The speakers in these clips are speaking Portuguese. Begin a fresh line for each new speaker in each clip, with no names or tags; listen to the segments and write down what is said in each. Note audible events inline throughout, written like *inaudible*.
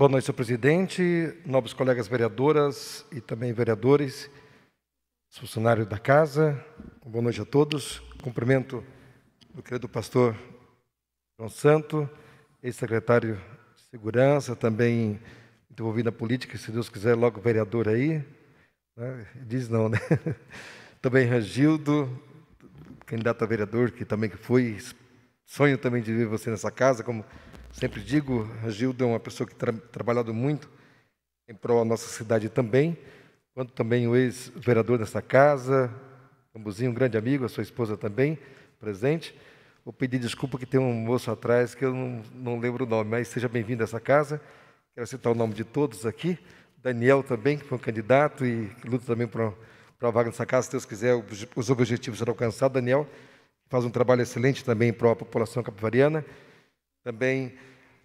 Boa noite, senhor presidente, nobres colegas vereadoras e também vereadores, funcionário da casa, boa noite a todos. Cumprimento do querido pastor João Santo, ex-secretário de Segurança, também envolvido na política, se Deus quiser, logo vereador aí. Né? Diz não, né? *laughs* Também Rangildo, candidato a vereador, que também foi, sonho também de ver você nessa casa, como Sempre digo, a Gilda é uma pessoa que tem tra trabalhado muito em prol da nossa cidade também, quanto também o ex-vereador dessa casa, Cambuzinho, um grande amigo, a sua esposa também, presente. Vou pedir desculpa que tem um moço atrás que eu não, não lembro o nome, mas seja bem-vindo a essa casa. Quero citar o nome de todos aqui. Daniel também, que foi um candidato e luta também para a vaga nessa casa. Se Deus quiser, os objetivos serão alcançados. Daniel faz um trabalho excelente também para a população capivariana também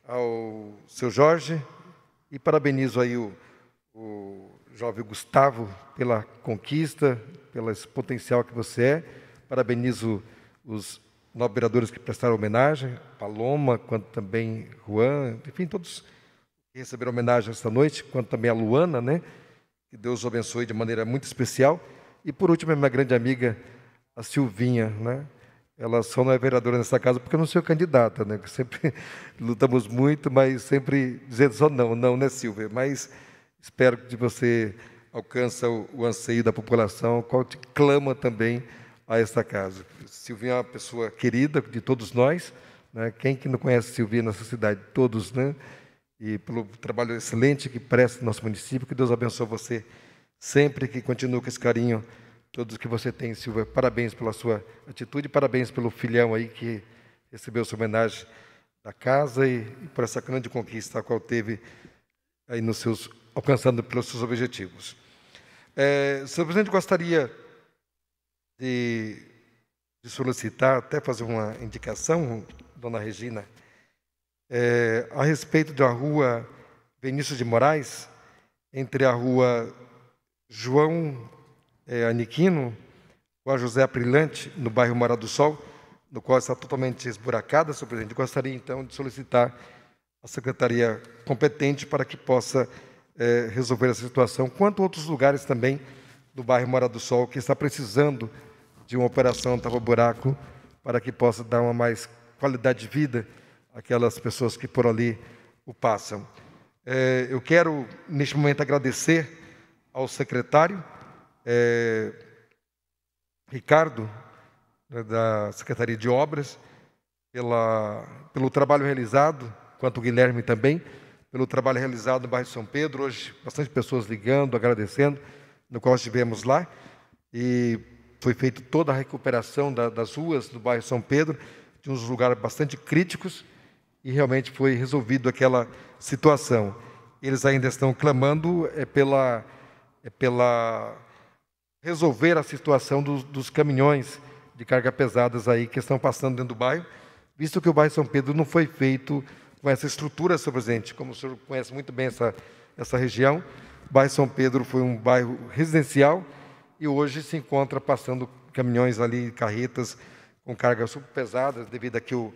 ao seu Jorge e parabenizo aí o, o jovem Gustavo pela conquista, pelo potencial que você é. Parabenizo os nove vereadores que prestaram homenagem, Paloma, quanto também Juan, enfim, todos que receberam homenagem esta noite, quanto também a Luana, né? Que Deus o abençoe de maneira muito especial. E por último, a minha grande amiga, a Silvinha, né? ela só não é vereadora nessa casa porque eu não sou candidata, né? sempre *laughs* lutamos muito, mas sempre dizendo só não, não, né, Silvia? Mas espero que você alcance o, anseio da população, qual te clama também a essa casa. Silvia é uma pessoa querida de todos nós, né? Quem que não conhece Silvia nessa cidade? Todos, né? E pelo trabalho excelente que presta no nosso município, que Deus abençoe você sempre, que continue com esse carinho todos que você tem, Silvia. Parabéns pela sua atitude, parabéns pelo filhão aí que recebeu sua homenagem da casa e, e por essa grande conquista a qual teve aí nos seus alcançando pelos seus objetivos. É, senhor presidente, gostaria de, de, solicitar, até fazer uma indicação, dona Regina, é, a respeito da rua Vinícius de Moraes, entre a rua João é, Aniquino, com a José Aprilante, no bairro Morado do Sol, no qual está totalmente esburacada, senhor presidente. Eu gostaria, então, de solicitar a secretaria competente para que possa é, resolver essa situação, quanto outros lugares também do bairro Morado do Sol, que está precisando de uma operação tapa-buraco para que possa dar uma mais qualidade de vida àquelas pessoas que por ali o passam. É, eu quero, neste momento, agradecer ao secretário, é, Ricardo, né, da Secretaria de Obras, pela, pelo trabalho realizado, quanto o Guilherme também, pelo trabalho realizado no bairro de São Pedro. Hoje, bastante pessoas ligando, agradecendo, no qual estivemos lá. E foi feita toda a recuperação da, das ruas do bairro São Pedro, de uns lugares bastante críticos, e realmente foi resolvido aquela situação. Eles ainda estão clamando é, pela, é, pela resolver a situação dos, dos caminhões de carga pesadas aí que estão passando dentro do bairro, visto que o bairro São Pedro não foi feito com essa estrutura, senhor presidente, como o senhor conhece muito bem essa, essa região, o bairro São Pedro foi um bairro residencial e hoje se encontra passando caminhões ali, carretas com cargas super pesadas, devido aqui o,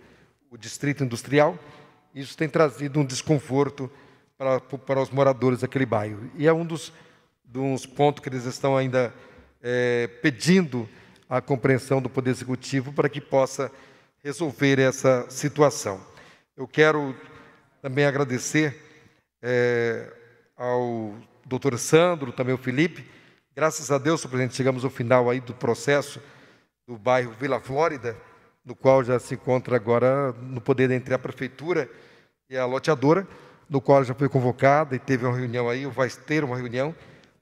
o distrito industrial. Isso tem trazido um desconforto para, para os moradores daquele bairro. E é um dos, dos pontos que eles estão ainda é, pedindo a compreensão do Poder Executivo para que possa resolver essa situação. Eu quero também agradecer é, ao doutor Sandro, também ao Felipe. Graças a Deus, senhor presidente, chegamos ao final aí do processo do bairro Vila Flórida, no qual já se encontra agora no poder entre a prefeitura e a loteadora, no qual já foi convocada e teve uma reunião aí, ou vai ter uma reunião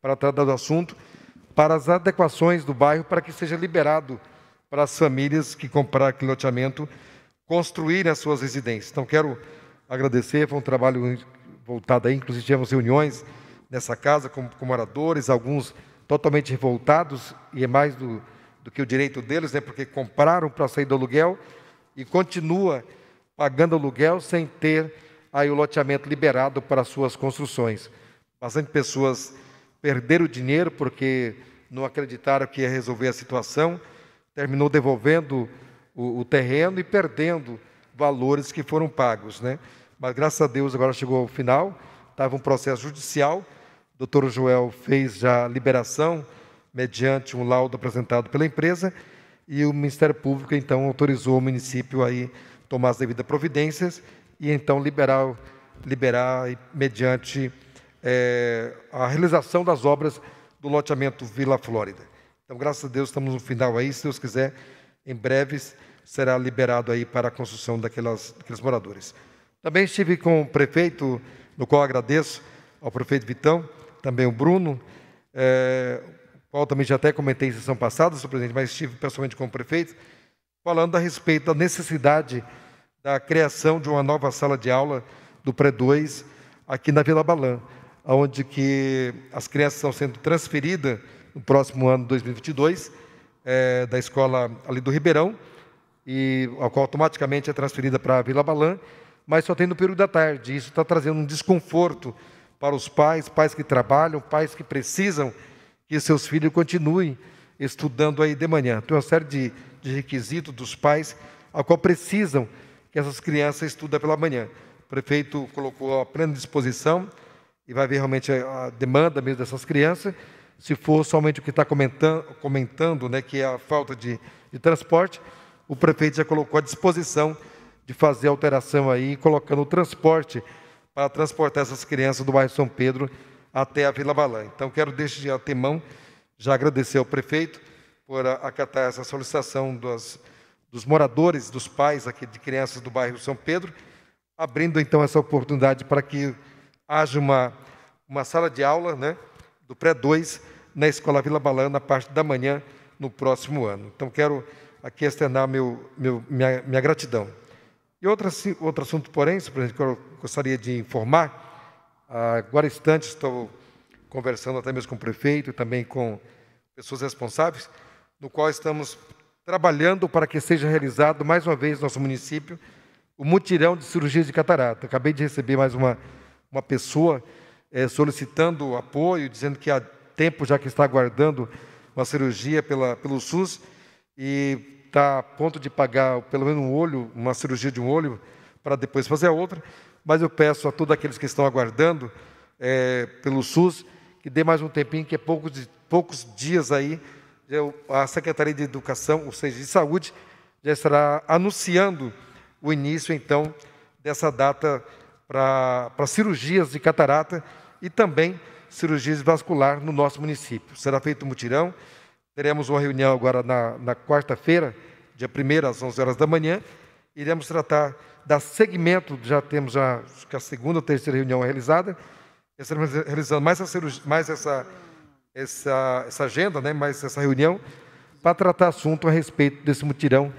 para tratar do assunto para as adequações do bairro para que seja liberado para as famílias que comprar aquele loteamento construírem as suas residências. Então, quero agradecer, foi um trabalho voltado aí, inclusive tivemos reuniões nessa casa com, com moradores, alguns totalmente revoltados, e é mais do, do que o direito deles, né, porque compraram para sair do aluguel e continua pagando aluguel sem ter aí o loteamento liberado para suas construções. Bastante pessoas perderam o dinheiro porque não acreditaram que ia resolver a situação, terminou devolvendo o, o terreno e perdendo valores que foram pagos. Né? Mas graças a Deus agora chegou ao final, estava um processo judicial, o doutor Joel fez já a liberação mediante um laudo apresentado pela empresa e o Ministério Público então autorizou o município aí tomar as devidas providências e então liberar, liberar mediante é, a realização das obras do loteamento Vila Flórida. Então, graças a Deus, estamos no final aí. Se Deus quiser, em breves será liberado aí para a construção daquelas, daqueles moradores. Também estive com o prefeito, no qual agradeço ao prefeito Vitão, também o Bruno, é, qual também já até comentei em sessão passada, senhor presidente, mas estive pessoalmente com o prefeito, falando a respeito da necessidade da criação de uma nova sala de aula do pré 2 aqui na Vila Balan onde que as crianças estão sendo transferidas no próximo ano, 2022, é, eh, da escola ali do Ribeirão, e a qual automaticamente é transferida para a Vila Balan, mas só tem no período da tarde. Isso está trazendo um desconforto para os pais, pais que trabalham, pais que precisam que seus filhos continuem estudando aí de manhã. Tem uma série de, de requisitos dos pais, a qual precisam que essas crianças estudem pela manhã. O prefeito colocou a plena disposição, e vai ver realmente a demanda mesmo dessas crianças. Se for somente o que está comentando, comentando né, que é a falta de, de transporte, o prefeito já colocou à disposição de fazer alteração aí, colocando o transporte para transportar essas crianças do bairro São Pedro até a Vila Balã. Então, quero desde de antemão já agradecer ao prefeito por acatar essa solicitação dos, dos moradores, dos pais aqui de crianças do bairro São Pedro, abrindo então essa oportunidade para que haja uma, uma sala de aula né, do pré-2 na Escola Vila Balan na parte da manhã, no próximo ano. Então, quero aqui externar meu, meu, minha, minha gratidão. E outro, outro assunto, porém, que eu gostaria de informar, ah, agora instante estou conversando até mesmo com o prefeito e também com pessoas responsáveis, no qual estamos trabalhando para que seja realizado, mais uma vez, no nosso município, o mutirão de cirurgias de catarata. Acabei de receber mais uma uma pessoa é, solicitando apoio, dizendo que há tempo já que está aguardando uma cirurgia pela, pelo SUS e está a ponto de pagar pelo menos um olho, uma cirurgia de um olho, para depois fazer a outra. Mas eu peço a todos aqueles que estão aguardando é, pelo SUS que dê mais um tempinho, que é poucos, poucos dias aí, eu, a Secretaria de Educação, ou seja, de Saúde, já estará anunciando o início, então, dessa data para cirurgias de catarata e também cirurgias vasculares no nosso município. Será feito um mutirão. Teremos uma reunião agora na, na quarta-feira, dia 1 às 11 horas da manhã. Iremos tratar da segmento, já temos a, que a segunda ou terceira reunião é realizada. Estaremos realizando mais, cirurgia, mais essa, essa, essa agenda, né, mais essa reunião, para tratar assunto a respeito desse mutirão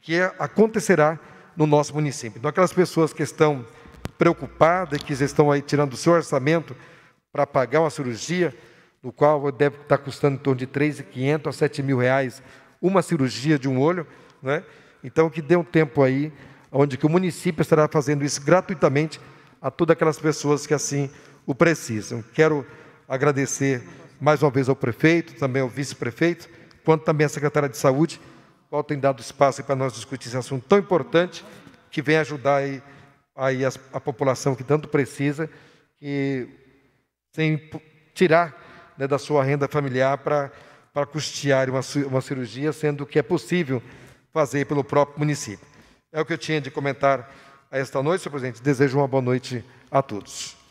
que é, acontecerá no nosso município. Então, aquelas pessoas que estão preocupada que já estão aí tirando o seu orçamento para pagar uma cirurgia, no qual deve estar tá custando em torno de 3.500 a 7 mil reais uma cirurgia de um olho. Né? Então, que dê um tempo aí, onde que o município estará fazendo isso gratuitamente a todas aquelas pessoas que assim o precisam. Quero agradecer mais uma vez ao prefeito, também ao vice-prefeito, quanto também à secretária de Saúde, qual tem dado espaço para nós discutir esse assunto tão importante, que vem ajudar aí aí a, a população que tanto precisa, e sem tirar né, da sua renda familiar para custear uma, uma cirurgia, sendo que é possível fazer pelo próprio município. É o que eu tinha de comentar a esta noite, senhor presidente. Desejo uma boa noite a todos.